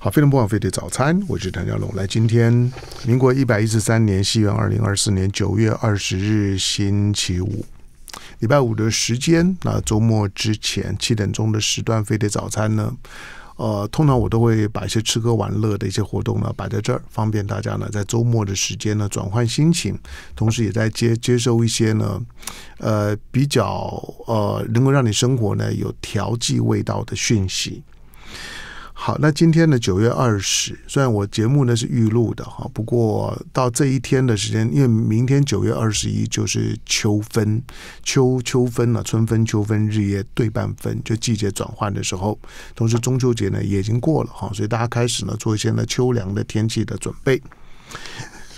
好，飞龙不枉飞碟早餐，我是谭家龙。来，今天民国一百一十三年西元二零二四年九月二十日，星期五，礼拜五的时间那周末之前七点钟的时段，飞碟早餐呢，呃，通常我都会把一些吃喝玩乐的一些活动呢摆在这儿，方便大家呢在周末的时间呢转换心情，同时也在接接收一些呢，呃，比较呃能够让你生活呢有调剂味道的讯息。好，那今天的九月二十，虽然我节目呢是预录的哈，不过到这一天的时间，因为明天九月二十一就是秋分，秋秋分了，春分秋分日夜对半分，就季节转换的时候，同时中秋节呢也已经过了哈，所以大家开始呢做一些呢秋凉的天气的准备。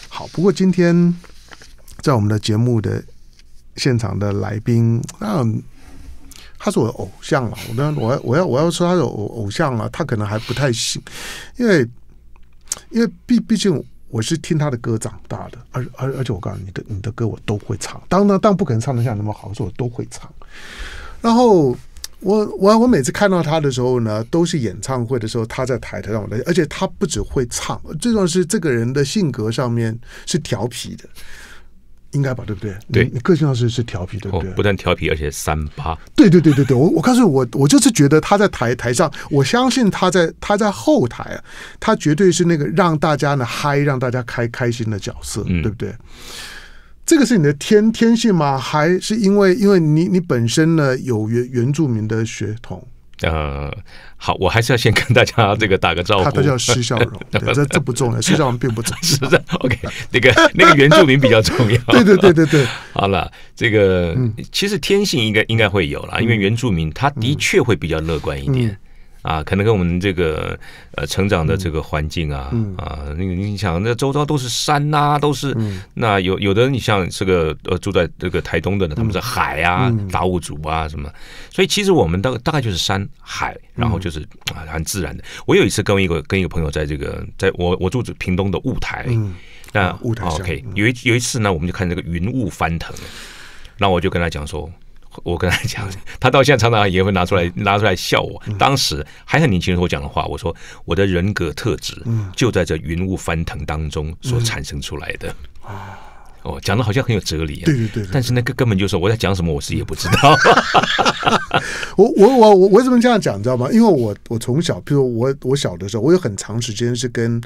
好，不过今天在我们的节目的现场的来宾那他是我的偶像啊！我我我要我要说他是偶偶像啊！他可能还不太信，因为因为毕毕竟我是听他的歌长大的，而而而且我告诉你，你的你的歌我都会唱，当当当不可能唱得像那么好，说我都会唱。然后我我我每次看到他的时候呢，都是演唱会的时候，他在台上，我而且他不只会唱，最重要是这个人的性格上面是调皮的。应该吧，对不对？对，你个性上是是调皮，对不对？不但调皮，而且三八。对对对对对，我我告诉我，我就是觉得他在台台上，我相信他在他在后台啊，他绝对是那个让大家呢嗨，让大家开开心的角色，对不对？这个是你的天天性吗？还是因为因为你你本身呢有原原住民的血统？呃，好，我还是要先跟大家这个打个招呼。他比叫施孝荣，这这不重要，施笑容并不重要。是不 o k 那个那个原住民比较重要。对对对对对。好了，这个其实天性应该应该会有了，因为原住民他的确会比较乐观一点。啊，可能跟我们这个呃成长的这个环境啊，啊，那个你想，那周遭都是山呐，都是那有有的，你像这个呃住在这个台东的呢，他们是海啊，达悟族啊什么，所以其实我们大大概就是山海，然后就是啊很自然的。我有一次跟一个跟一个朋友在这个，在我我住屏东的雾台，那雾台 OK，有一有一次呢，我们就看这个云雾翻腾，那我就跟他讲说。我跟他讲，他到现在常常也会拿出来拿出来笑我。当时还很年轻的时候讲的话，我说我的人格特质就在这云雾翻腾当中所产生出来的。哦，讲的好像很有哲理，对对对。但是那个根本就是我在讲什么，我自己也不知道。我我我我为什么这样讲，你知道吗？因为我我从小，比如我我小的时候，我有很长时间是跟。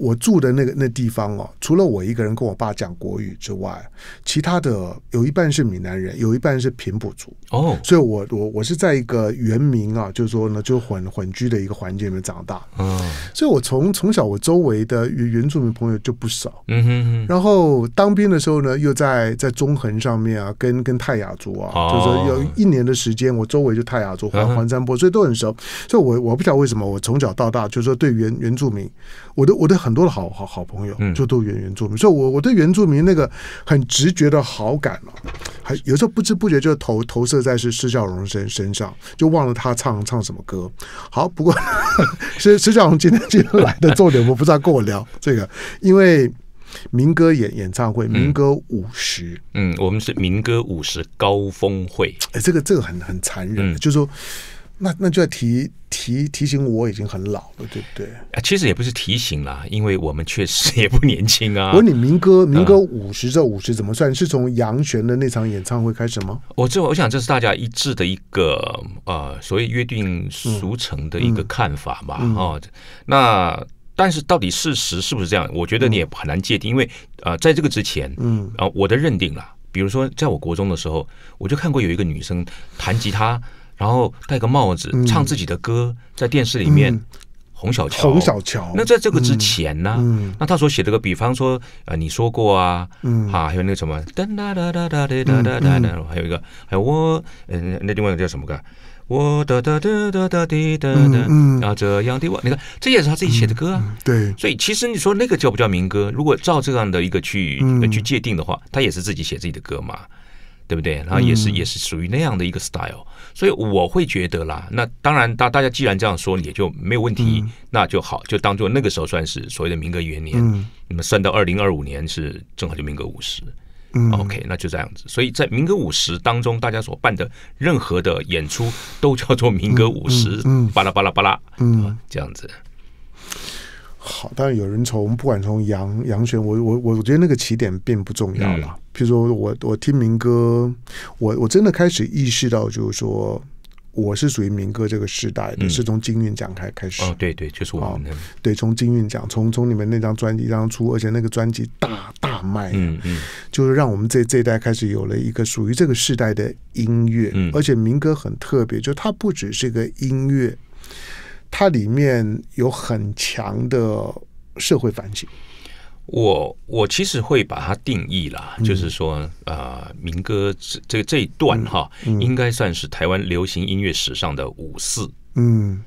我住的那个那地方哦，除了我一个人跟我爸讲国语之外，其他的有一半是闽南人，有一半是平埔族哦，所以，我我我是在一个原民啊，就是说呢，就混混居的一个环境里面长大，嗯，所以我从从小我周围的原原住民朋友就不少，嗯哼哼，然后当兵的时候呢，又在在中横上面啊，跟跟泰雅族啊，就是有一年的时间，我周围就泰雅族、环环山坡，所以都很熟，所以，我我不晓得为什么我从小到大，就是说对原原住民。我的我的很多的好好好朋友就都原原住民，所以，我我对原住民那个很直觉的好感嘛，还有时候不知不觉就投投射在是施小荣身身上，就忘了他唱唱什么歌。好，不过 施施小荣今天今天来的重点，我不知道跟我聊这个，因为民歌演演唱会，民歌五十，嗯，我们是民歌五十高峰会，哎，这个这个很很残忍，就是说。那那就要提提提醒我已经很老了，对不对？啊，其实也不是提醒啦，因为我们确实也不年轻啊。我你民歌民歌五十这五十怎么算？是从杨璇的那场演唱会开始吗？我这我想这是大家一致的一个呃所谓约定俗成的一个看法嘛？啊，那但是到底事实是不是这样？我觉得你也很难界定，因为啊，在这个之前，嗯，啊，我的认定了，比如说在我国中的时候，我就看过有一个女生弹吉他。然后戴个帽子，唱自己的歌，在电视里面哄小乔，红小乔。那在这个之前呢，那他所写的个，比方说啊，你说过啊，啊，还有那个什么，还有一个，还有我，嗯，那另外一个叫什么歌？我的的的的的的，然啊，这样，的我，你看，这也是他自己写的歌啊。对，所以其实你说那个叫不叫民歌？如果照这样的一个去去界定的话，他也是自己写自己的歌嘛，对不对？然后也是也是属于那样的一个 style。所以我会觉得啦，那当然，大大家既然这样说，也就没有问题，那就好，就当做那个时候算是所谓的民歌元年。那么、算到二零二五年是正好就民歌五十。嗯，OK，那就这样子。所以在民歌五十当中，大家所办的任何的演出都叫做民歌五十，巴拉巴拉巴拉，嗯，这样子。好，当然有人从不管从杨杨璇，我我我我觉得那个起点并不重要了。比如说我我听民歌，我我真的开始意识到，就是说我是属于民歌这个时代的，是从金韵奖开开始。哦，对对，就是我们的，对，从金韵奖，从从你们那张专辑当初，而且那个专辑大大卖，嗯嗯，就是让我们这这一代开始有了一个属于这个时代的音乐。嗯，而且民歌很特别，就它不只是一个音乐。它里面有很强的社会反省。我我其实会把它定义啦，就是说，呃，民歌这这一段哈，应该算是台湾流行音乐史上的五四。嗯，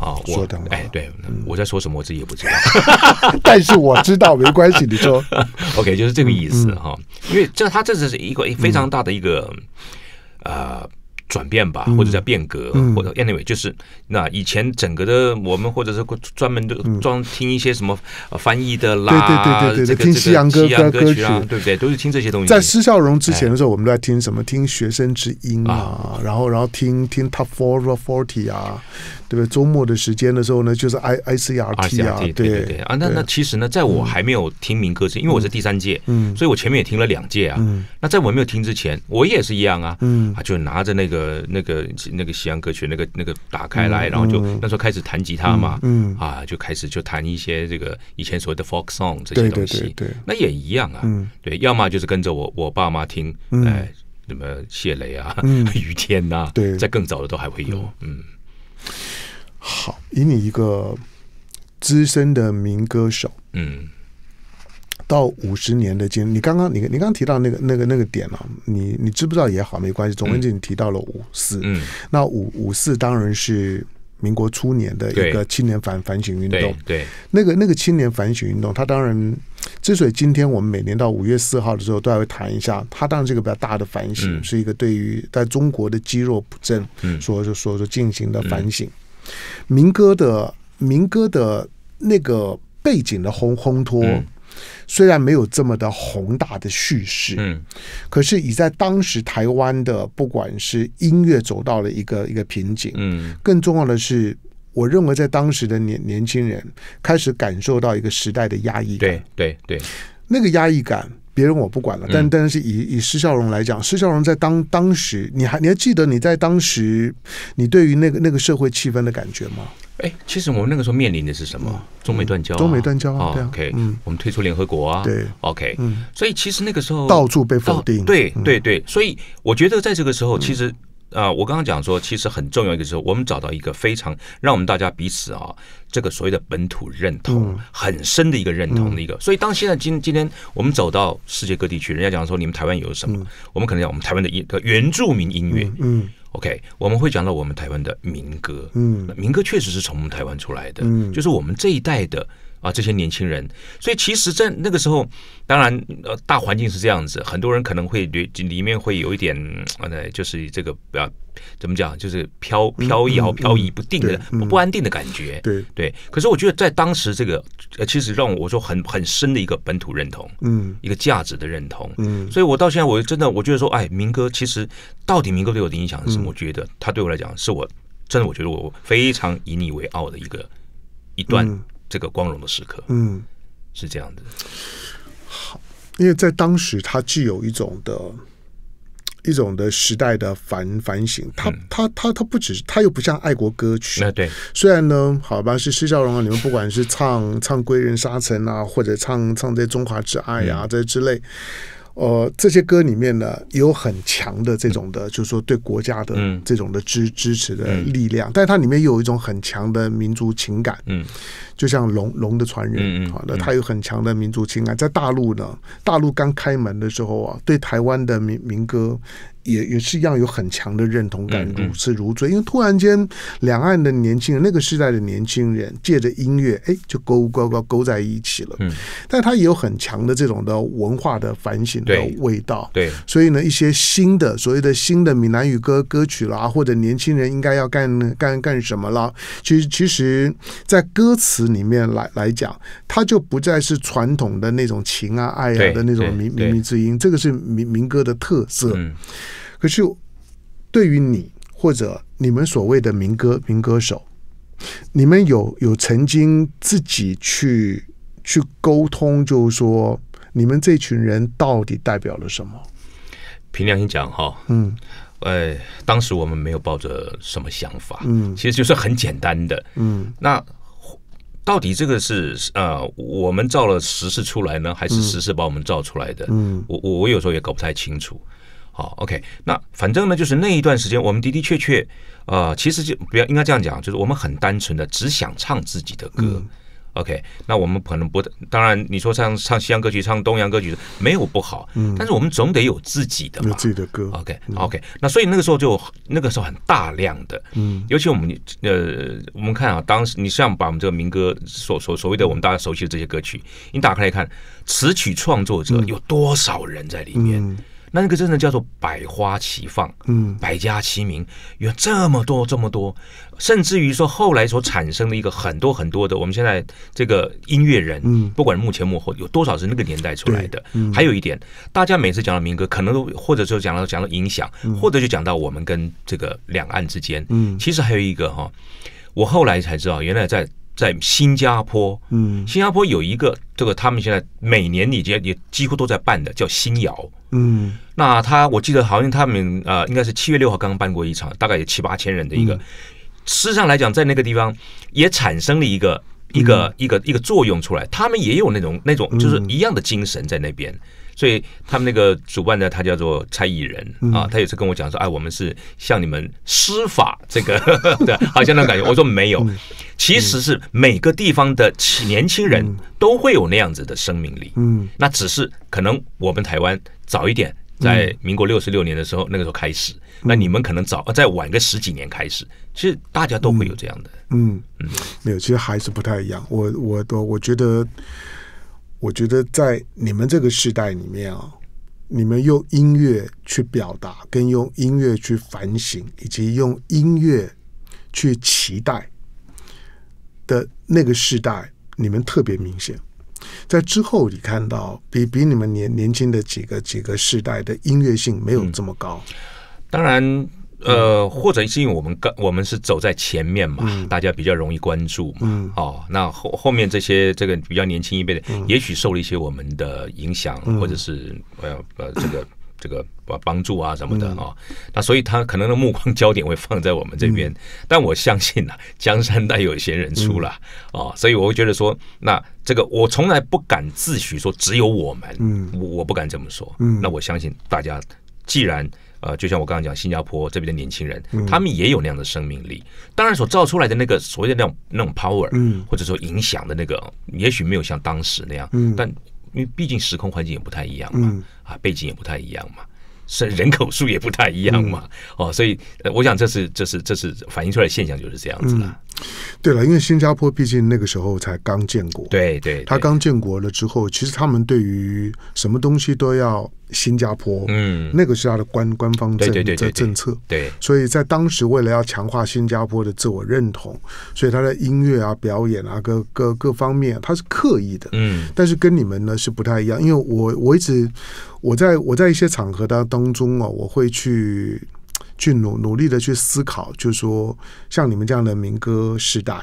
啊，我哎，对，我在说什么我自己也不知道，但是我知道，没关系，你说，OK，就是这个意思哈。因为这它这是一个非常大的一个，呃。转变吧，或者叫变革，或者 anyway，就是那以前整个的我们，或者是专门装听一些什么翻译的啦，对对对对，听西洋歌洋歌曲啊，对不对？都是听这些东西。在施孝荣之前的时候，我们都在听什么？听学生之音啊，然后然后听听 Top Four Forty 啊，对不对？周末的时间的时候呢，就是 I I C R T 啊，对对对啊。那那其实呢，在我还没有听民歌之前，因为我是第三届，嗯，所以我前面也听了两届啊。那在我没有听之前，我也是一样啊，啊，就拿着那个。呃，那个那个西洋歌曲，那个那个打开来，然后就那时候开始弹吉他嘛，嗯啊，就开始就弹一些这个以前所谓的 folk song 这些东西，对，那也一样啊，对，要么就是跟着我我爸妈听，哎，什么谢雷啊、雨天呐，对，在更早的都还会有，嗯，好，以你一个资深的民歌手，嗯。到五十年的经，你刚刚你你刚刚提到那个那个那个点啊，你你知不知道也好没关系。总文静你提到了五四，嗯，那五五四当然是民国初年的一个青年反反省运动，对，那个那个青年反省运动，它当然之所以今天我们每年到五月四号的时候都还会谈一下，它当然这个比较大的反省是一个对于在中国的肌肉不振，嗯，所说所说进行的反省。民歌的民歌的那个背景的烘烘托。虽然没有这么的宏大的叙事，嗯，可是以在当时台湾的，不管是音乐走到了一个一个瓶颈，嗯，更重要的是，我认为在当时的年年轻人开始感受到一个时代的压抑感，对对对，那个压抑感，别人我不管了，但但是以以施孝荣来讲，施孝荣在当当时，你还你还记得你在当时，你对于那个那个社会气氛的感觉吗？哎，其实我们那个时候面临的是什么？中美断交，中美断交啊，OK，我们退出联合国啊，对。OK，嗯，所以其实那个时候到处被否定，对对对。所以我觉得在这个时候，其实啊，我刚刚讲说，其实很重要一个，时候，我们找到一个非常让我们大家彼此啊，这个所谓的本土认同很深的一个认同的一个。所以当现在今今天我们走到世界各地去，人家讲说你们台湾有什么？我们可能讲我们台湾的音，原住民音乐，嗯。OK，我们会讲到我们台湾的民歌，嗯，民歌确实是从台湾出来的，嗯，就是我们这一代的。啊，这些年轻人，所以其实，在那个时候，当然，呃，大环境是这样子，很多人可能会里里面会有一点，呃，就是这个不要怎么讲，就是飘飘摇、飘移不定的不安定的感觉，对对。可是，我觉得在当时，这个其实让我说很很深的一个本土认同，嗯，一个价值的认同，嗯。所以我到现在，我真的，我觉得说，哎，民歌其实到底民歌对我的影响是什么？我觉得他对我来讲，是我真的，我觉得我非常以你为傲的一个一段。这个光荣的时刻，嗯，是这样的。好，因为在当时，它具有一种的，一种的时代的反反省。它，它，它，它不只是，它又不像爱国歌曲。那对，虽然呢，好吧，是施兆荣啊，你们不管是唱唱《归人沙尘》啊，或者唱唱这《中华之爱》啊，这之类。呃，这些歌里面呢，有很强的这种的，就是说对国家的这种的支支持的力量，但是它里面有一种很强的民族情感，就像《龙龙的传人》好的，它有很强的民族情感。在大陆呢，大陆刚开门的时候啊，对台湾的民民歌。也也是一样有很强的认同感，如痴如醉。因为突然间，两岸的年轻人，那个时代的年轻人，借着音乐，哎，就勾勾勾勾在一起了。嗯，但他也有很强的这种的文化的反省的味道。对，所以呢，一些新的所谓的新的闽南语歌歌曲啦，或者年轻人应该要干干干什么啦，其实其实，在歌词里面来来讲，它就不再是传统的那种情啊爱啊的那种民民民之音，这个是民民歌的特色。可是，对于你或者你们所谓的民歌民歌手，你们有有曾经自己去去沟通，就是说，你们这群人到底代表了什么？凭良心讲，哈，嗯，哎，当时我们没有抱着什么想法，嗯，其实就是很简单的，嗯。那到底这个是呃，我们造了实事出来呢，还是实事把我们造出来的？嗯，我我我有时候也搞不太清楚。好，OK，那反正呢，就是那一段时间，我们的的确确，呃，其实就不要应该这样讲，就是我们很单纯的只想唱自己的歌，OK，那我们可能不当然你说唱唱西洋歌曲、唱东洋歌曲没有不好，但是我们总得有自己的自己的歌，OK，OK，那所以那个时候就那个时候很大量的，嗯，尤其我们呃，我们看啊，当时你像把我们这个民歌所所所谓的我们大家熟悉的这些歌曲，你打开来看，词曲创作者有多少人在里面？那那个真的叫做百花齐放，嗯，百家齐鸣，有这么多这么多，甚至于说后来所产生的一个很多很多的，我们现在这个音乐人，嗯，不管目前幕后有多少是那个年代出来的，还有一点，大家每次讲到民歌，可能都或者就讲到讲到影响，或者就讲到我们跟这个两岸之间，嗯，其实还有一个哈，我后来才知道，原来在。在新加坡，嗯，新加坡有一个，这个他们现在每年也也几乎都在办的，叫新窑，嗯，那他我记得好像他们呃，应该是七月六号刚刚办过一场，大概有七八千人的一个。事实上来讲，在那个地方也产生了一个一个一个一个作用出来，他们也有那种那种就是一样的精神在那边。所以他们那个主办的他叫做猜疑人啊，他有次跟我讲说哎，我们是向你们施法这个，对，好像那种感觉。我说没有，其实是每个地方的年轻人都会有那样子的生命力。嗯，那只是可能我们台湾早一点，在民国六十六年的时候，那个时候开始，那你们可能早再晚个十几年开始，其实大家都会有这样的。嗯嗯，没有，其实还是不太一样。我我我我觉得。我觉得在你们这个时代里面啊，你们用音乐去表达，跟用音乐去反省，以及用音乐去期待的那个时代，你们特别明显。在之后，你看到比比你们年年轻的几个几个时代的音乐性没有这么高，当然。呃，或者是因为我们刚我们是走在前面嘛，大家比较容易关注嘛，哦，那后后面这些这个比较年轻一辈的，也许受了一些我们的影响，或者是呃呃这个 这个帮助啊什么的啊，那所以他可能的目光焦点会放在我们这边，但我相信啊，江山代有贤人出了啊，所以我会觉得说，那这个我从来不敢自诩说只有我们，嗯，我我不敢这么说，嗯，那我相信大家既然。呃，就像我刚刚讲，新加坡这边的年轻人，他们也有那样的生命力。当然，所造出来的那个所谓的那种那种 power，或者说影响的那个，也许没有像当时那样。但因为毕竟时空环境也不太一样嘛，啊，背景也不太一样嘛。是人口数也不太一样嘛，哦，所以我想这是这是这是反映出来现象就是这样子了。对了，因为新加坡毕竟那个时候才刚建国，对对，他刚建国了之后，其实他们对于什么东西都要新加坡，嗯，那个是他的官官方政策政策，对，所以在当时为了要强化新加坡的自我认同，所以他的音乐啊、表演啊、各各各方面，他是刻意的，嗯，但是跟你们呢是不太一样，因为我我一直。我在我在一些场合当当中啊，我会去去努努力的去思考，就说像你们这样的民歌时代，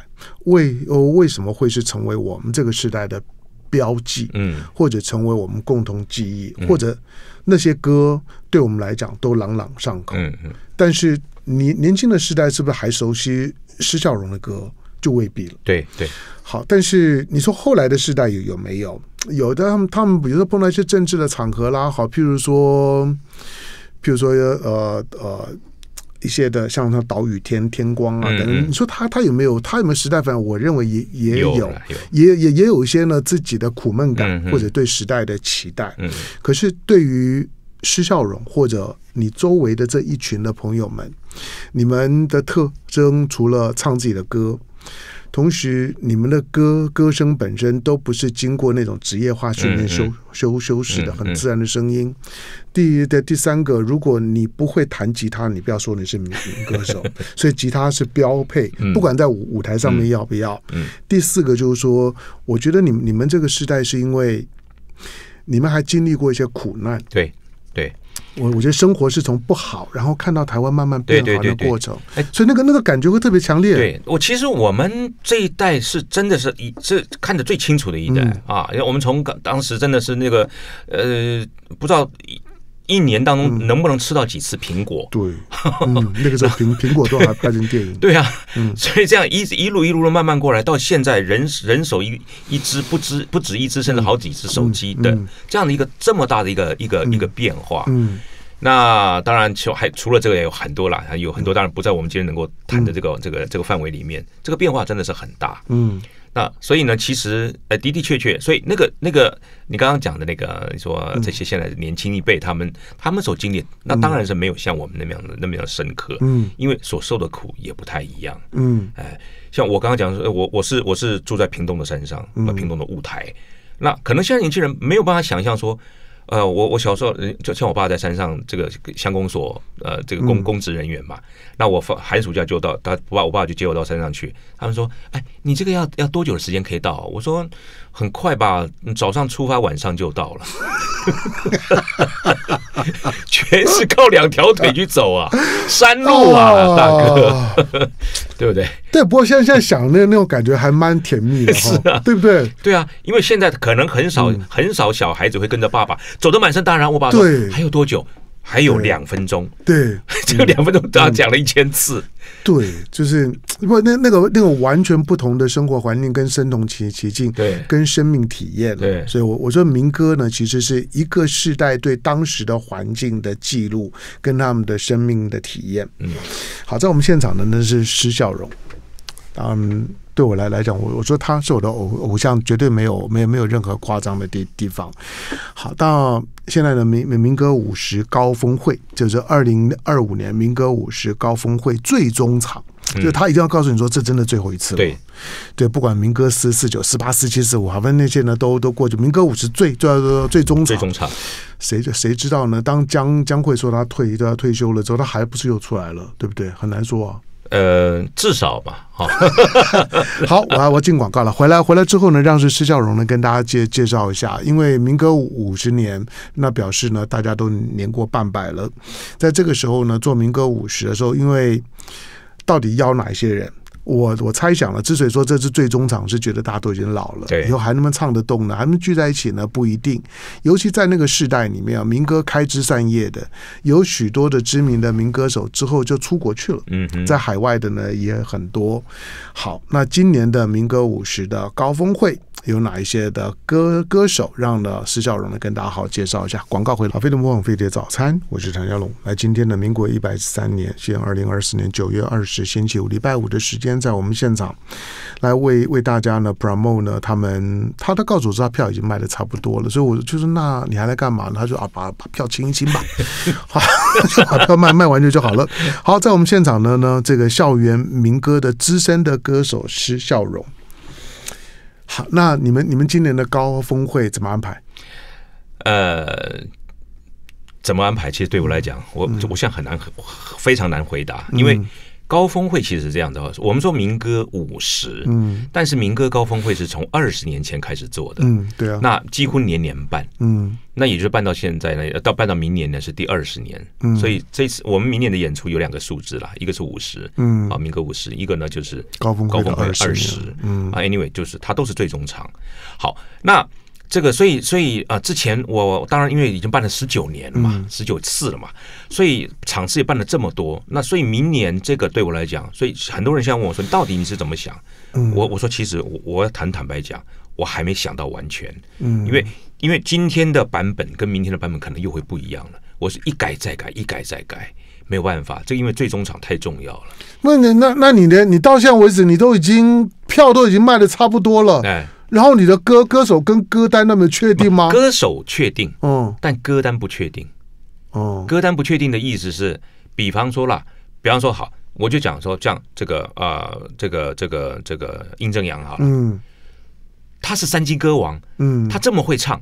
为哦为什么会是成为我们这个时代的标记？嗯，或者成为我们共同记忆，或者那些歌对我们来讲都朗朗上口。嗯嗯。但是，年年轻的时代是不是还熟悉施孝荣的歌，就未必了。对对。好，但是你说后来的世代有有没有？有的他们，他们比如说碰到一些政治的场合啦，好，譬如说，譬如说，呃呃，一些的像像《岛屿天天光》啊，等，你说他他有没有，他有没有时代？反应？我认为也也有，也也也有一些呢，自己的苦闷感或者对时代的期待。嗯，可是对于施孝荣或者你周围的这一群的朋友们，你们的特征除了唱自己的歌。同时，你们的歌歌声本身都不是经过那种职业化训练修修修饰的，很自然的声音。第一的第三个，如果你不会弹吉他，你不要说你是民歌手。所以，吉他是标配，不管在舞舞台上面要不要。第四个就是说，我觉得你你们这个时代是因为你们还经历过一些苦难。对对。我我觉得生活是从不好，然后看到台湾慢慢变好的过程，哎，所以那个那个感觉会特别强烈。对，我其实我们这一代是真的是一是看得最清楚的一代啊，因为我们从当时真的是那个呃不知道。一年当中能不能吃到几次苹果？对，那个时候苹 苹果都还拍成电影。对啊，嗯，所以这样一一路一路的慢慢过来，到现在人人手一一只，不知不止一只，甚至好几只手机的这样的一个这么大的一个一个一个变化。嗯，那当然就还除了这个也有很多啦，还有很多当然不在我们今天能够谈的这个这个这个范围里面。这个变化真的是很大。嗯。那所以呢，其实呃的的确确，所以那个那个你刚刚讲的那个，说这些现在年轻一辈他们他们所经历，那当然是没有像我们那么样的那么样深刻，嗯，因为所受的苦也不太一样，嗯，哎，像我刚刚讲说，我我是我是住在屏东的山上和屏东的雾台，那可能现在年轻人没有办法想象说。呃，我我小时候，就像我爸在山上这个乡公所，呃，这个公公职人员嘛，那我放寒暑假就到他我爸，我爸就接我到山上去。他们说，哎，你这个要要多久的时间可以到？我说。很快吧，早上出发，晚上就到了，全是靠两条腿去走啊，山路啊，大哥，对不对？对，不过现在现在想那那种感觉还蛮甜蜜的，是啊，对不对？对啊，因为现在可能很少很少小孩子会跟着爸爸走的满身大然我爸说还有多久，还有两分钟，对，这两分钟他讲了一千次。对，就是不那那个那个完全不同的生活环境跟身同其其境，对，跟生命体验，对，所以，我我说民歌呢，其实是一个世代对当时的环境的记录，跟他们的生命的体验。嗯，好，在我们现场的那是施笑荣，嗯。对我来来讲，我我说他是我的偶偶像，绝对没有没有没有任何夸张的地地方。好，到现在的民民歌五十高峰会，就是二零二五年民歌五十高峰会最终场，就他一定要告诉你说，这真的最后一次。对对，不管民歌四四九、四八、四七、四五，好，反正那些呢都都过去。民歌五十最最最最终场，谁谁知道呢？当江江会说他退，都要退休了之后，他还不是又出来了，对不对？很难说啊。呃，至少吧，好，好，我我进广告了。回来回来之后呢，让是施效荣呢跟大家介介绍一下，因为民歌五十年，那表示呢大家都年过半百了。在这个时候呢，做民歌五十的时候，因为到底邀哪一些人？我我猜想了，之所以说这是最终场，是觉得大家都已经老了，以后还那么唱得动呢？还能聚在一起呢？不一定，尤其在那个时代里面啊，民歌开枝散叶的，有许多的知名的民歌手之后就出国去了，嗯在海外的呢也很多。好，那今年的民歌五十的高峰会。有哪一些的歌歌手，让呢施笑容呢跟大家好介绍一下？广告回来，飞的魔忘飞碟早餐，我是唐家龙。来今天的民国一百十三年，现二零二四年九月二十星期五，礼拜五的时间，在我们现场来为为大家呢 promote 呢他们他的告主，他票已经卖的差不多了，所以我就是那你还来干嘛呢？他说啊把把票清一清吧，把票卖卖完就就好了。好，在我们现场呢呢这个校园民歌的资深的歌手施笑容。好，那你们你们今年的高峰会怎么安排？呃，怎么安排？其实对我来讲，我我现在很难，非常难回答，因为。高峰会其实是这样的，我们说民歌五十，嗯，但是民歌高峰会是从二十年前开始做的，嗯，对啊，那几乎年年办，嗯，那也就是办到现在呢，到办到明年呢是第二十年，嗯，所以这次我们明年的演出有两个数字啦，一个是五十，嗯，啊，民歌五十，一个呢就是高峰高峰二十，嗯啊，anyway 就是它都是最终场，好，那。这个，所以，所以，呃，之前我当然因为已经办了十九年了嘛，十九次了嘛，所以场次也办了这么多。那所以明年这个对我来讲，所以很多人现在问我说，到底你是怎么想？我我说，其实我我要坦坦白讲，我还没想到完全。嗯，因为因为今天的版本跟明天的版本可能又会不一样了。我是一改再改，一改再改，没有办法。这因为最终场太重要了。那你那，那你连你到现在为止，你都已经票都已经卖的差不多了。哎。然后你的歌歌手跟歌单那么确定吗？歌手确定，哦，但歌单不确定，哦，歌单不确定的意思是，比方说啦，比方说好，我就讲说这样，这个啊，这个这个这个殷正阳好了，嗯，他是三金歌王，嗯，他这么会唱，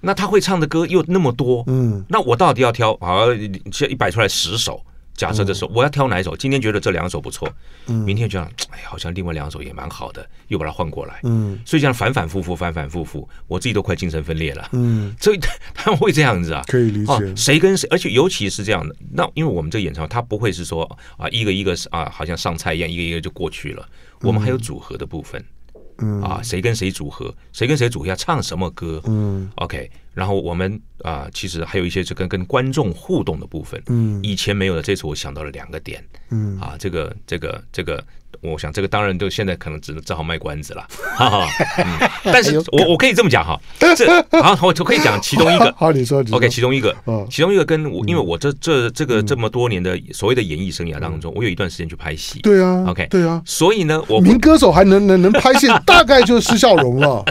那他会唱的歌又那么多，嗯，那我到底要挑啊，一摆出来十首。假设的首、候，我要挑哪一首？今天觉得这两首不错，嗯，明天觉得哎，好像另外两首也蛮好的，又把它换过来，嗯，所以这样反反复复，反反复复，我自己都快精神分裂了，嗯，所以 他们会这样子啊，可以理解。哦，谁跟谁，而且尤其是这样的，那因为我们这演唱会，他不会是说啊，一个一个啊，好像上菜一样，一个一个就过去了。我们还有组合的部分，嗯，啊，谁跟谁组合，谁跟谁组合，唱什么歌，嗯，OK。然后我们啊，其实还有一些是跟跟观众互动的部分，嗯，以前没有的。这次我想到了两个点，嗯，啊，这个这个这个，我想这个当然就现在可能只能只好卖关子了，哈哈。嗯、但是我我可以这么讲哈，这啊，我就可以讲其中一个，好，你说，OK，其中一个，其中一个跟我，因为我这这这个这么多年的所谓的演艺生涯当中，我有一段时间去拍戏，对啊，OK，对啊，所以呢，我名歌手还能能能拍戏，大概就是笑容了，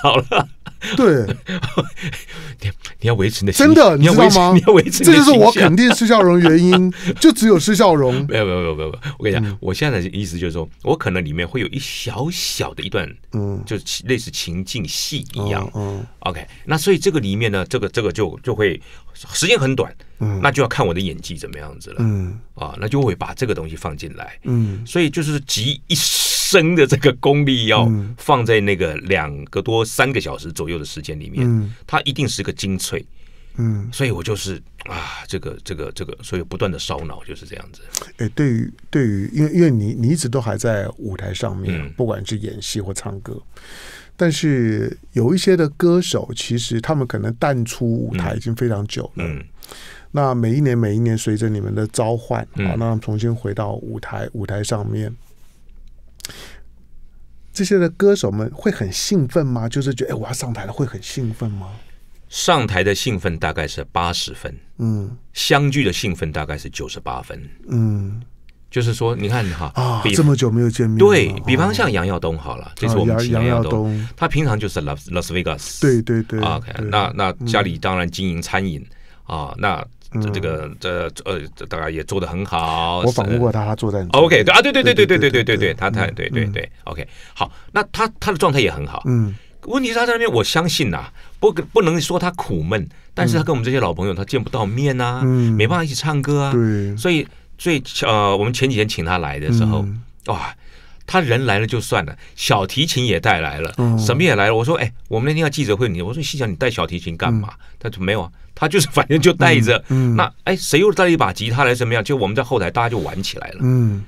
好了。对，你你要维持那真的，你知道吗？你要维持，这就是我肯定是笑容原因，就只有是笑容。没有没有没有没有，我跟你讲，我现在的意思就是说，我可能里面会有一小小的一段，嗯，就是类似情境戏一样。嗯，OK，那所以这个里面呢，这个这个就就会时间很短，嗯，那就要看我的演技怎么样子了，嗯，啊，那就会把这个东西放进来，嗯，所以就是集一时。生的这个功力要放在那个两个多三个小时左右的时间里面，它一定是个精粹。嗯，所以我就是啊，这个这个这个，所以不断的烧脑就是这样子。哎，对于对于，因为因为你你一直都还在舞台上面，不管是演戏或唱歌，但是有一些的歌手，其实他们可能淡出舞台已经非常久了。嗯，那每一年每一年随着你们的召唤，好，那重新回到舞台舞台上面。这些的歌手们会很兴奋吗？就是觉得哎，我要上台了，会很兴奋吗？上台的兴奋大概是八十分，嗯，相聚的兴奋大概是九十八分，嗯，就是说你看哈，啊，这么久没有见面，对比方像杨耀东好了，这是我们杨耀东，他平常就是 Las Las Vegas，对对对，o k 那那家里当然经营餐饮啊，那。这这个这呃，当然也做的很好。我访问过他，他做在哪 o k 对啊，对对对对对对对对对，他他对对对，OK。好，那他他的状态也很好。嗯，问题是他在那边，我相信呐，不不能说他苦闷，但是他跟我们这些老朋友他见不到面呐，没办法一起唱歌啊。对，所以最呃，我们前几天请他来的时候，哇。他人来了就算了，小提琴也带来了，什么也来了。我说，哎，我们那天要记者会，你我说心想你带小提琴干嘛？他说没有啊，他就是反正就带着。那哎，谁又带了一把吉他来？什么样？就我们在后台大家就玩起来了。嗯，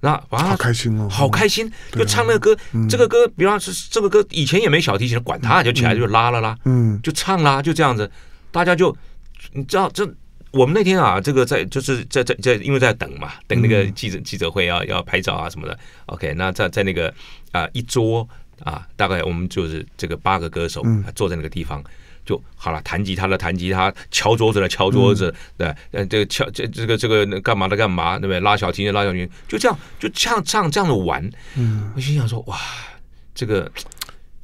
那啊，好开心哦，好开心，就唱那个歌。这个歌，比方说这个歌以前也没小提琴，管他就起来就拉了拉，嗯，就唱啦，就这样子，大家就你知道这。我们那天啊，这个在就是在在在，因为在等嘛，等那个记者记者会要要拍照啊什么的。OK，那在在那个啊一桌啊，大概我们就是这个八个歌手坐在那个地方就好了，弹吉他的弹吉他，敲桌子的敲桌子，对，嗯，这个敲这这个这个干嘛的干嘛，对不对？拉小提琴拉小提，琴，就这样就这样这样这样的玩。嗯，我心想说哇，这个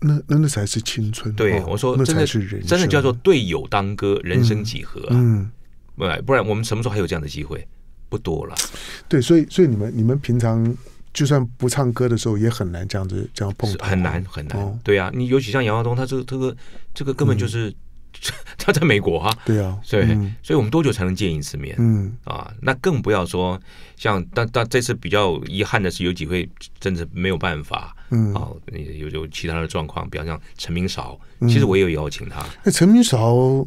那那那才是青春。对，我说真的真的叫做队友当歌，人生几何。嗯。不，不然我们什么时候还有这样的机会不多了。对，所以所以你们你们平常就算不唱歌的时候也很难这样子这样碰，很难很难。对啊，你尤其像杨耀东，他这个这个这个根本就是 他在美国啊。对啊，所以所以我们多久才能见一次面？嗯啊，那更不要说像但但这次比较遗憾的是有几位真的没有办法。嗯啊，有有其他的状况，比方像陈明韶，其实我也有邀请他。那陈明韶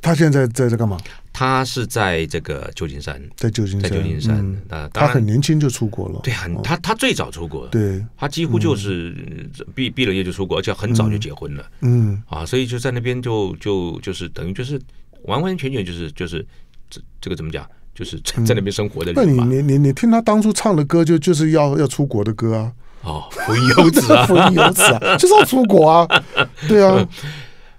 他现在在在干嘛？他是在这个旧金山，在旧金山，在旧金山。他很年轻就出国了，对，很他他最早出国，对，他几乎就是毕毕了业就出国，而且很早就结婚了，嗯啊，所以就在那边就就就是等于就是完完全全就是就是这这个怎么讲，就是在那边生活的。那你你你你听他当初唱的歌，就就是要要出国的歌啊，哦，浮游子啊，浮 游子啊，就是要出国啊，对啊。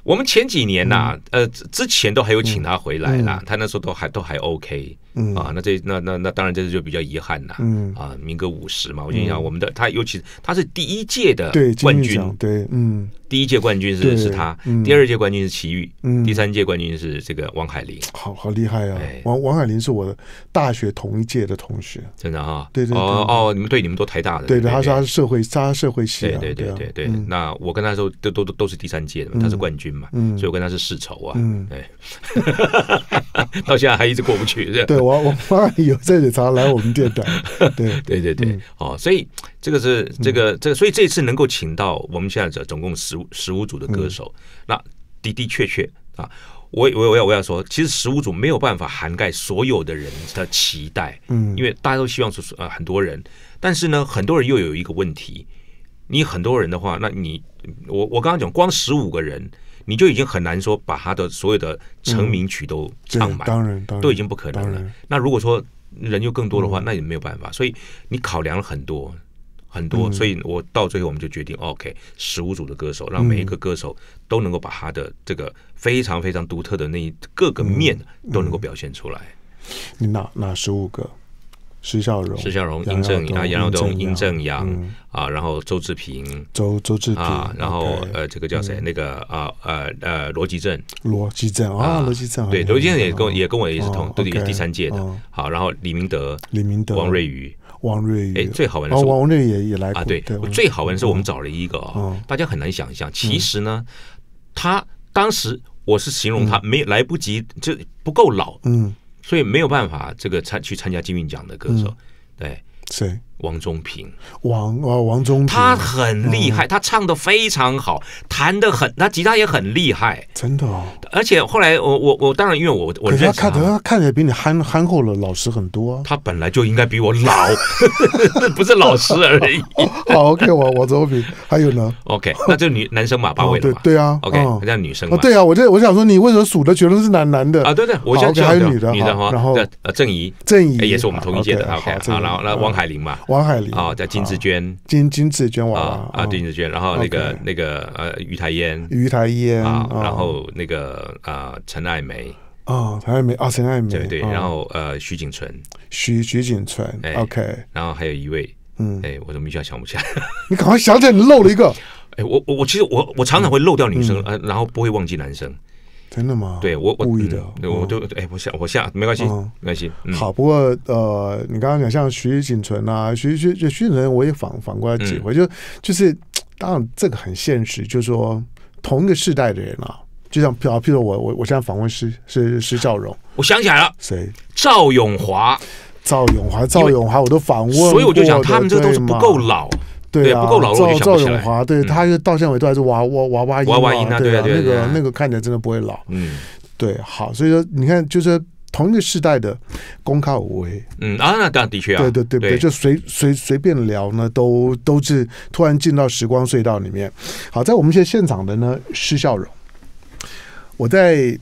我们前几年呐，呃，之前都还有请他回来啦，他那时候都还都还 OK，嗯啊，那这那那那当然这就比较遗憾啦，嗯啊，民歌五十嘛，我就想我们的他尤其他是第一届的冠军，对，嗯，第一届冠军是是他，第二届冠军是齐豫，嗯，第三届冠军是这个王海林，好好厉害啊，王王海林是我大学同一届的同学，真的哈，对对哦哦，你们对你们都台大的，对对，他是他是社会他是社会系，对对对对对，那我跟他说都都都是第三届的，他是冠军。嗯，所以我跟他是世仇啊，嗯，对，到现在还一直过不去，对，对我我妈有在警察来我们店台，对对对，哦，所以这个是这个这个，所以这次能够请到我们现在这总共十十五组的歌手，那的的确确啊，我我我要我要说，其实十五组没有办法涵盖所有的人的期待，嗯，因为大家都希望说呃很多人，但是呢很多人又有一个问题，你很多人的话，那你我我刚刚讲光十五个人。你就已经很难说把他的所有的成名曲都唱满，当然，都已经不可能了。那如果说人又更多的话，那也没有办法。所以你考量了很多很多，所以我到最后我们就决定，OK，十五组的歌手，让每一个歌手都能够把他的这个非常非常独特的那各个面都能够表现出来。你哪哪十五个？施孝荣、施孝荣、殷正啊、杨耀东、殷正阳啊，然后周志平、周周志平，然后呃，这个叫谁？那个啊呃呃，罗吉正、罗吉正啊，罗吉正对，罗吉正也跟也跟我也是同是第三届的。好，然后李明德、李明德、王瑞宇、王瑞宇，哎，最好玩的是王王瑞也也来啊，对，最好玩的是我们找了一个啊，大家很难想象，其实呢，他当时我是形容他没来不及，就不够老，嗯。所以没有办法，这个参去参加金韵奖的歌手，对，是。王中平，王啊，王中平，他很厉害，他唱的非常好，弹的很，他吉他也很厉害，真的哦。而且后来，我我我当然因为我我认识他，看起来比你憨憨厚了，老实很多。他本来就应该比我老，不是老实而已。好，OK，王王中平，还有呢，OK，那就女男生嘛，八位的嘛，对啊，OK，像女生啊，对啊，我就我想说，你为什么数的全都是男男的啊？对对，我想在还有女的，女的哈，然后郑怡，郑怡也是我们同一届的，OK，好，然后那汪海林嘛。王海玲啊，叫金志娟，金金志娟，啊啊，对金志娟，然后那个那个呃，于台烟，于台烟啊，然后那个啊，陈爱梅啊，陈爱梅，啊，陈爱梅对对，然后呃，徐景纯，徐徐景纯，OK，然后还有一位，嗯，哎，我怎么一下想不起来？你赶快想起来，你漏了一个。哎，我我我其实我我常常会漏掉女生，呃，然后不会忘记男生。真的吗？对我故意的，我就哎，我下我下没关系，没关系。好，不过呃，你刚刚讲像徐锦存啊，徐徐徐锦存，我也反反过来几回，就就是当然这个很现实，就是说同一个世代的人啊，就像譬方譬如我我我现在访问是是是赵荣，我想起来了，谁？赵永华，赵永华，赵永华，我都访问，所以我就想他们这都是不够老。对啊，赵赵永华，对他就到现在都还是娃娃娃娃音啊，对啊，那个那个看起来真的不会老。嗯，对，好，所以说你看，就是同一个时代的，功开无为。嗯啊，那的确啊，对对对对，就随随随便聊呢，都都是突然进到时光隧道里面。好，在我们现现场的呢施笑容，我在。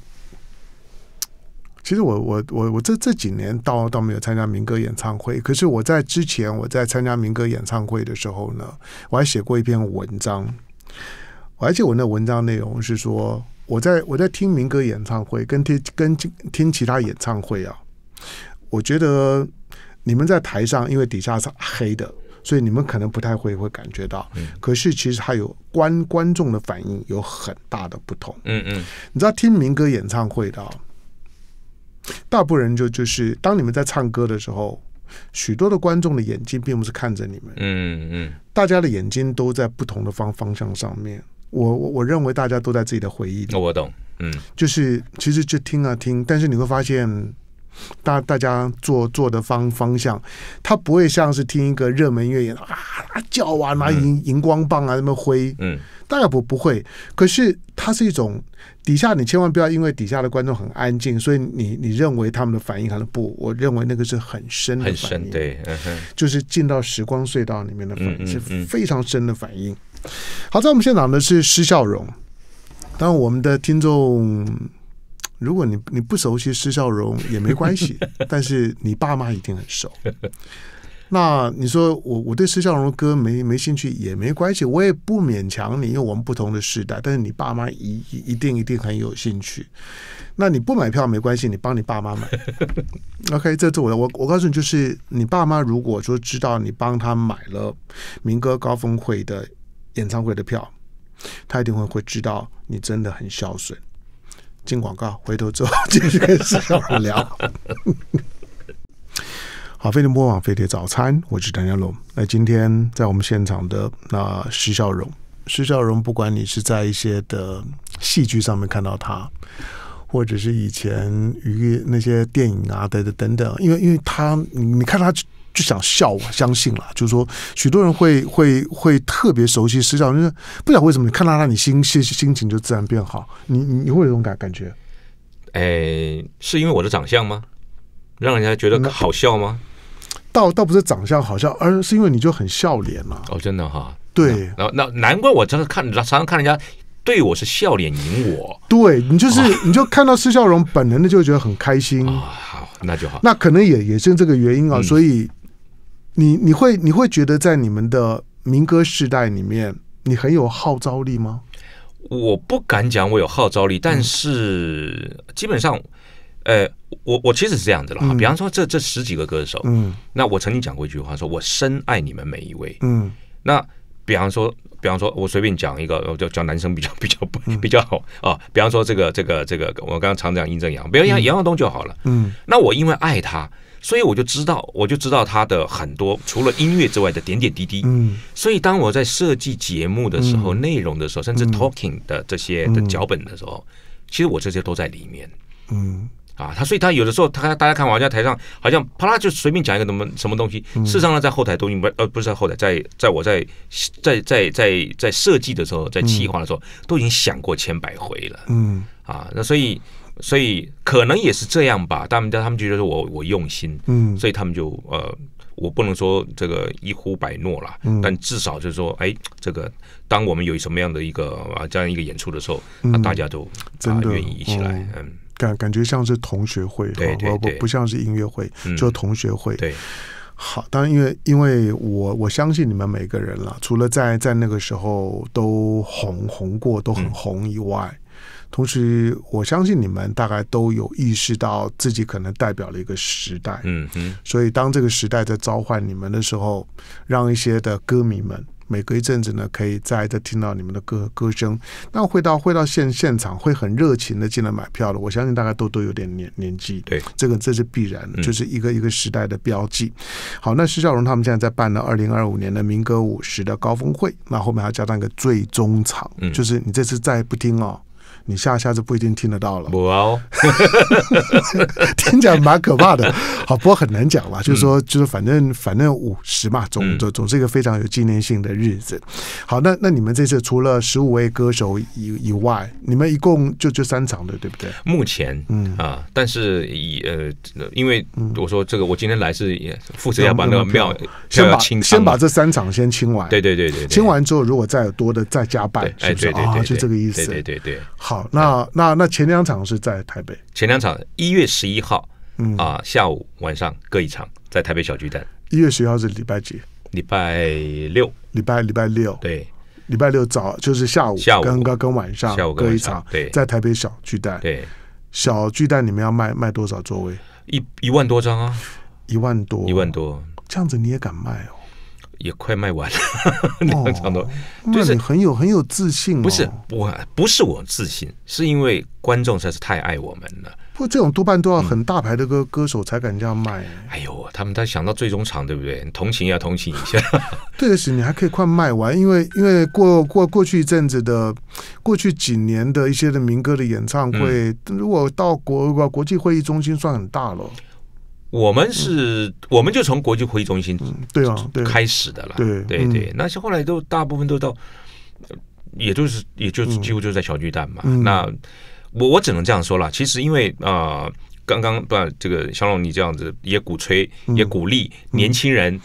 其实我我我我这这几年倒倒没有参加民歌演唱会，可是我在之前我在参加民歌演唱会的时候呢，我还写过一篇文章。而且我那文章内容是说，我在我在听民歌演唱会，跟听跟听其他演唱会啊，我觉得你们在台上，因为底下是黑的，所以你们可能不太会会感觉到。可是其实还有观观众的反应有很大的不同。嗯嗯。你知道听民歌演唱会的啊？大部分人就就是，当你们在唱歌的时候，许多的观众的眼睛并不是看着你们，嗯嗯，大家的眼睛都在不同的方方向上面。我我我认为大家都在自己的回忆里。我懂，嗯，就是其实就听啊听，但是你会发现。大大家做做的方方向，他不会像是听一个热门乐乐啊叫啊，拿荧荧光棒啊，那么挥，大概不不会。可是它是一种底下，你千万不要因为底下的观众很安静，所以你你认为他们的反应可能不，我认为那个是很深的反应，对，就是进到时光隧道里面的反应是非常深的反应。好，在我们现场的是施笑容，当我们的听众。如果你你不熟悉施孝荣 也没关系，但是你爸妈一定很熟。那你说我我对施孝荣歌没没兴趣也没关系，我也不勉强你，因为我们不同的时代。但是你爸妈一一定一定很有兴趣。那你不买票没关系，你帮你爸妈买。OK，这次我我我告诉你，就是你爸妈如果说知道你帮他买了民歌高峰会的演唱会的票，他一定会会知道你真的很孝顺。进广告，回头之后继续跟石小荣聊。好，飞碟播网，飞碟早餐，我是陈家龙。那今天在我们现场的那石小荣，石小荣，不管你是在一些的戏剧上面看到他，或者是以前娱那些电影啊，等等等等，因为因为他，你看他。就想笑，我相信了，就是说，许多人会会会特别熟悉施笑是不知道为什么你看到他，你心心心情就自然变好，你你会有种感感觉，哎，是因为我的长相吗？让人家觉得好笑吗？倒倒不是长相好笑，而是因为你就很笑脸嘛。哦，真的哈，对，那那难怪我真的看常常看人家对我是笑脸迎我，对你就是你就看到施笑容，本能的就觉得很开心。好，那就好，那可能也也是这个原因啊，所以。你你会你会觉得在你们的民歌时代里面，你很有号召力吗？我不敢讲我有号召力，但是基本上，呃，我我其实是这样的了哈。比方说，这这十几个歌手，嗯，那我曾经讲过一句话，说我深爱你们每一位，嗯。那比方说，比方说，我随便讲一个，就讲男生比较比较不比较好啊。比方说，这个这个这个，我刚刚常讲殷正阳，比方杨杨耀东就好了，嗯。那我因为爱他。所以我就知道，我就知道他的很多除了音乐之外的点点滴滴。嗯，所以当我在设计节目的时候、内容的时候，甚至 talking 的这些的脚本的时候，其实我这些都在里面。嗯，啊，他所以他有的时候，他大家看我在台上好像啪啦就随便讲一个什么什么东西，事实上呢，在后台都已经不呃不是在后台，在在我在在在在在设计的时候，在企划的时候，都已经想过千百回了。嗯，啊，那所以。所以可能也是这样吧，他们他们觉得我我用心，嗯，所以他们就呃，我不能说这个一呼百诺了，嗯，但至少就是说，哎，这个当我们有什么样的一个啊这样一个演出的时候，那大家都真的愿意一起来，嗯，感感觉像是同学会，对对对，不不像是音乐会，就同学会，对，好，当然因为因为我我相信你们每个人了，除了在在那个时候都红红过，都很红以外。同时，我相信你们大概都有意识到自己可能代表了一个时代，嗯嗯，所以当这个时代在召唤你们的时候，让一些的歌迷们每隔一阵子呢，可以再再听到你们的歌歌声。那会到会到现现场会很热情的进来买票的。我相信大家都都有点年年纪，对，这个这是必然，的，就是一个一个时代的标记。好，那施兆荣他们现在在办了二零二五年的民歌五十的高峰会，那后面还要加上一个最终场，就是你这次再不听哦。你下下次不一定听得到了，不，听讲蛮可怕的。好，不过很难讲吧？就是说，就是反正反正五十嘛，总总总是一个非常有纪念性的日子。好，那那你们这次除了十五位歌手以以外，你们一共就就三场的，对不对？目前，嗯啊，但是以呃，因为我说这个，我今天来是也负责要把那个庙先把先把这三场先清完，对对对对，清完之后如果再有多的再加办，是对对对，就这个意思，对对对，好。好，那那那前两场是在台北。前两场一月十一号，嗯啊，下午晚上各一场，在台北小巨蛋。一月十一号是礼拜几？礼拜六。礼拜礼拜六，对。礼拜六早就是下午，下午跟跟晚上下午各一场，对，在台北小巨蛋。对，小巨蛋你们要卖卖多少座位？一一万多张啊，一万多，一万多，这样子你也敢卖哦？也快卖完了，两场都，那你很有很有自信不是我，不是我自信，是因为观众在是太爱我们了。不过这种多半都要很大牌的歌歌手才敢这样卖。哎呦，他们在想到最终场，对不对？同情要同情一下。对得起，你还可以快卖完，因为因为过过过去一阵子的，过去几年的一些的民歌的演唱会，如果到国国际会议中心算很大了。我们是，我们就从国际会议中心对啊，开始的了，对对对，那些后来都大部分都到，也就是也就是几乎就在小巨蛋嘛。那我我只能这样说了，其实因为啊。刚刚不，这个小龙你这样子也鼓吹，也鼓励年轻人，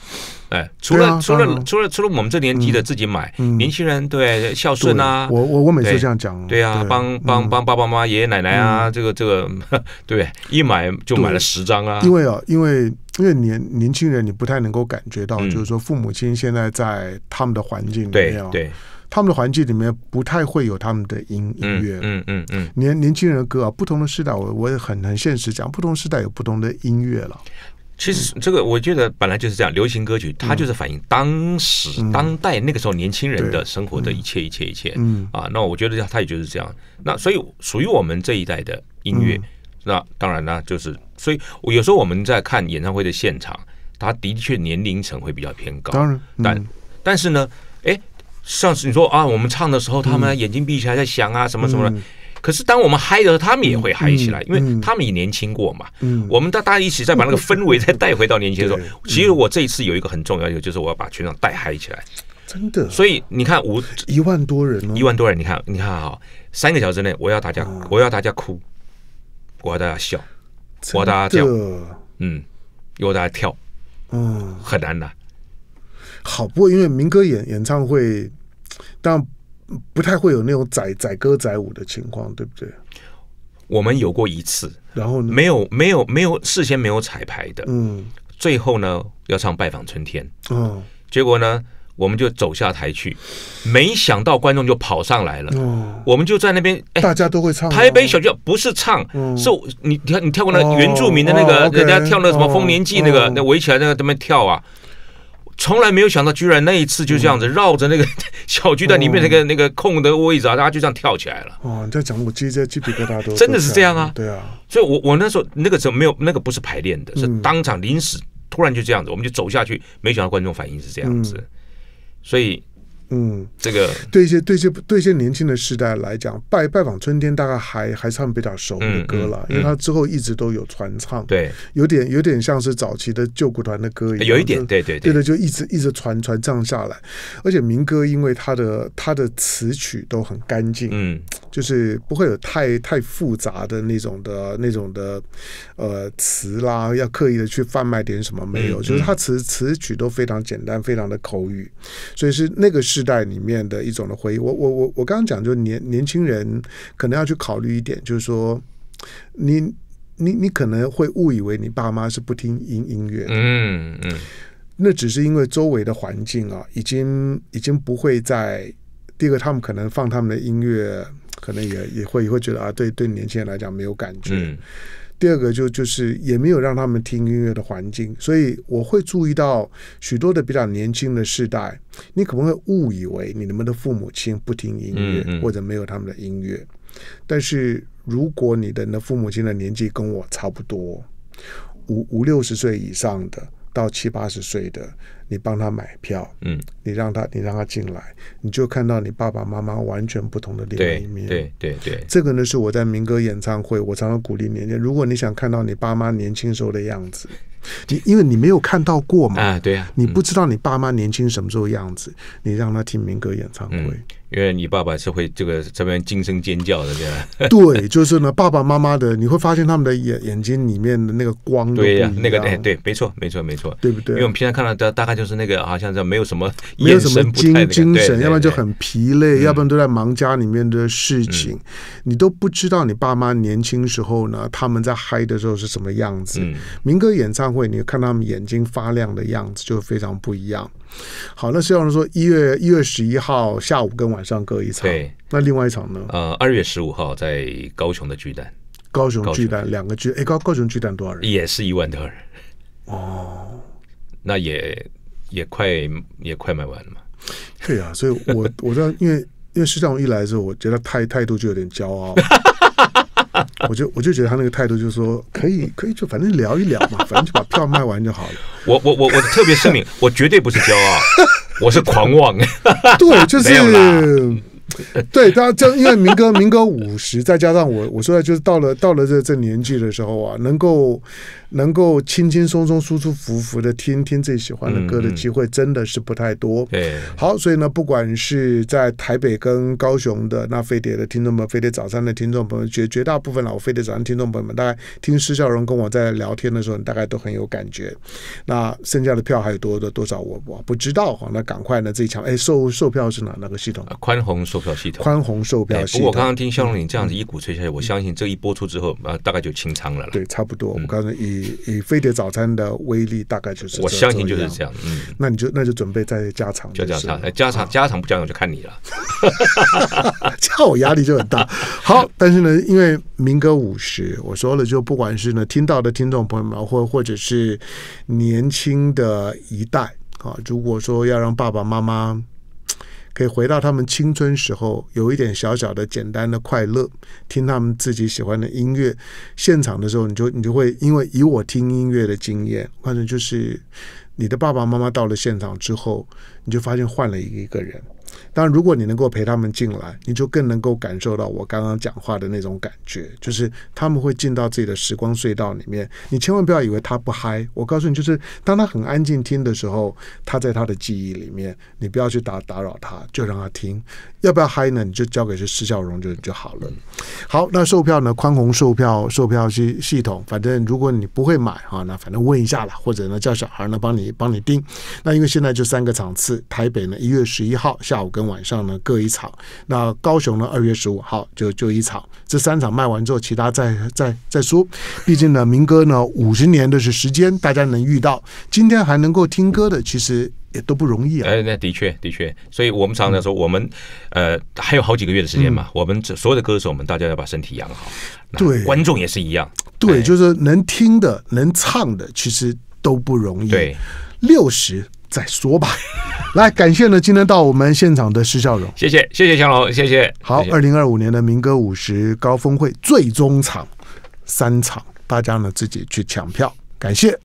哎，除了除了除了除了我们这年纪的自己买，年轻人对孝顺啊，我我我每次这样讲，对啊，帮帮帮爸爸妈妈爷爷奶奶啊，这个这个，对，一买就买了十张啊，因为啊，因为因为年年轻人你不太能够感觉到，就是说父母亲现在在他们的环境里面啊。他们的环境里面不太会有他们的音音乐，嗯嗯嗯，年年轻人的歌啊，不同的时代，我我也很很现实讲，不同时代有不同的音乐了。其实这个我觉得本来就是这样，流行歌曲它就是反映当时当代那个时候年轻人的生活的一切一切一切，嗯啊，那我觉得他也就是这样。那所以属于我们这一代的音乐，那当然呢就是，所以我有时候我们在看演唱会的现场，他的确年龄层会比较偏高，当然，但但是呢，哎。上次你说啊，我们唱的时候，他们眼睛闭起来在想啊，什么什么的。可是当我们嗨的时候，他们也会嗨起来，因为他们也年轻过嘛。嗯，我们大家一起再把那个氛围再带回到年轻的时候。其实我这一次有一个很重要的，就是我要把全场带嗨起来。真的。所以你看，我一万多人，一万多人，你看，你看哈，三个小时内我要大家，我要大家哭，我要大家笑，我要大家叫，嗯，又大家跳，嗯，很难的。好，不过因为民歌演演唱会。但不太会有那种载载歌载舞的情况，对不对？我们有过一次，然后没有没有没有事先没有彩排的，嗯，最后呢要唱《拜访春天》，嗯，结果呢我们就走下台去，没想到观众就跑上来了，哦，我们就在那边，哎，大家都会唱，台北小调不是唱，是你跳你跳过那原住民的那个人家跳那什么《丰年祭》那个那围起来那个他们跳啊。从来没有想到，居然那一次就这样子，绕着那个 小巨蛋里面那个那个空的位置啊，大家就这样跳起来了。哦，你在讲我鸡在鸡皮疙瘩都 真的是这样啊。对啊，所以，我我那时候那个时候没有那个不是排练的，是当场临时突然就这样子，我们就走下去，没想到观众反应是这样子，所以。嗯，这个对一些对一些对一些年轻的时代来讲，拜拜访春天大概还还唱比较熟的歌了，因为他之后一直都有传唱。对，有点有点像是早期的救国团的歌一样，有一点，对对对的，就一直一直传传唱下来。而且民歌因为它的它的词曲都很干净，嗯，就是不会有太太复杂的那种的那种的呃词啦，要刻意的去贩卖点什么没有，就是它词词曲都非常简单，非常的口语，所以是那个是。世代里面的一种的回忆，我我我我刚刚讲，就年年轻人可能要去考虑一点，就是说，你你你可能会误以为你爸妈是不听音音乐，嗯嗯，那只是因为周围的环境啊，已经已经不会在。第二，他们可能放他们的音乐，可能也也会会觉得啊，对对年轻人来讲没有感觉。第二个就就是也没有让他们听音乐的环境，所以我会注意到许多的比较年轻的世代，你可能会误以为你们的父母亲不听音乐或者没有他们的音乐，但是如果你的父母亲的年纪跟我差不多，五五六十岁以上的。到七八十岁的，你帮他买票，嗯，你让他，你让他进来，你就看到你爸爸妈妈完全不同的另一面，对对对。这个呢是我在民歌演唱会，我常常鼓励年轻如果你想看到你爸妈年轻时候的样子，你因为你没有看到过嘛，啊对，你不知道你爸妈年轻什么时候样子，你让他听民歌演唱会。因为你爸爸是会这个这边惊声尖叫的这样，对，就是呢，爸爸妈妈的你会发现他们的眼眼睛里面的那个光，对呀，那个对对，没错没错没错，对不对？因为我们平常看到的大概就是那个好像是没有什么，没有什么精精神，要不然就很疲累，要不然都在忙家里面的事情，你都不知道你爸妈年轻时候呢他们在嗨的时候是什么样子。民歌演唱会，你看他们眼睛发亮的样子就非常不一样。好，那实际上说一月一月十一号下午跟晚上各一场，对，那另外一场呢？呃，二月十五号在高雄的巨蛋，高雄巨蛋两个巨，哎，高高雄巨蛋多少人？也是一万多人，哦，那也也快也快卖完了，嘛。对呀，所以，我我知道，因为因为实际上我一来的时候，我觉得态态度就有点骄傲。我就我就觉得他那个态度就是说可以可以就反正聊一聊嘛，反正就把票卖完就好了。我我我我特别声明，我绝对不是骄傲，我是狂妄。对，就是对大家，就因为民哥，民哥五十，再加上我，我说的就是到了到了这这年纪的时候啊，能够。能够轻轻松松、舒舒服服的听听自己喜欢的歌的机会，真的是不太多。好，所以呢，不管是在台北跟高雄的那飞碟的听众们，飞碟早上的听众朋友绝绝大部分老飞碟早上听众朋友们，大概听施孝荣跟我在聊天的时候，你大概都很有感觉。那剩下的票还有多多多少，我我不知道哈。那赶快呢，自己抢。哎，售售 票是哪那个系统？宽宏售票系统。宽宏售票系统。不过刚刚听肖荣你这样子一鼓吹下去，我相信这一播出之后啊，大概就清仓了对，差不多。我们刚刚一。以飞碟早餐的威力，大概就是我相信就是这样。嗯，那你就那就准备再加长，就加长，加长加长不加长就看你了。这 样我压力就很大。好，但是呢，因为民歌五十，我说了，就不管是呢听到的听众朋友们，或或者是年轻的一代啊，如果说要让爸爸妈妈。可以回到他们青春时候，有一点小小的、简单的快乐，听他们自己喜欢的音乐。现场的时候，你就你就会因为以我听音乐的经验，或者就是你的爸爸妈妈到了现场之后，你就发现换了一一个人。当然，如果你能够陪他们进来，你就更能够感受到我刚刚讲话的那种感觉，就是他们会进到自己的时光隧道里面。你千万不要以为他不嗨，我告诉你，就是当他很安静听的时候，他在他的记忆里面，你不要去打打扰他，就让他听。要不要嗨呢？你就交给这施孝荣就就好了。好，那售票呢？宽宏售票售票系系统，反正如果你不会买哈，那反正问一下啦，或者呢叫小孩呢帮你帮你订。那因为现在就三个场次，台北呢一月十一号下午。跟晚上呢各一场，那高雄呢二月十五号就就一场，这三场卖完之后，其他再再再说。毕竟呢，民歌呢五十年的是时间，大家能遇到，今天还能够听歌的，其实也都不容易啊。哎，那的确的确，所以我们常常说，我们呃还有好几个月的时间嘛，我们这所有的歌手们，大家要把身体养好。对，观众也是一样。对，就是能听的、能唱的，其实都不容易。对，六十。再说吧。来，感谢呢，今天到我们现场的施孝荣，谢谢，谢谢向龙，谢谢。好，二零二五年的民歌五十高峰会最终场，三场，大家呢自己去抢票，感谢。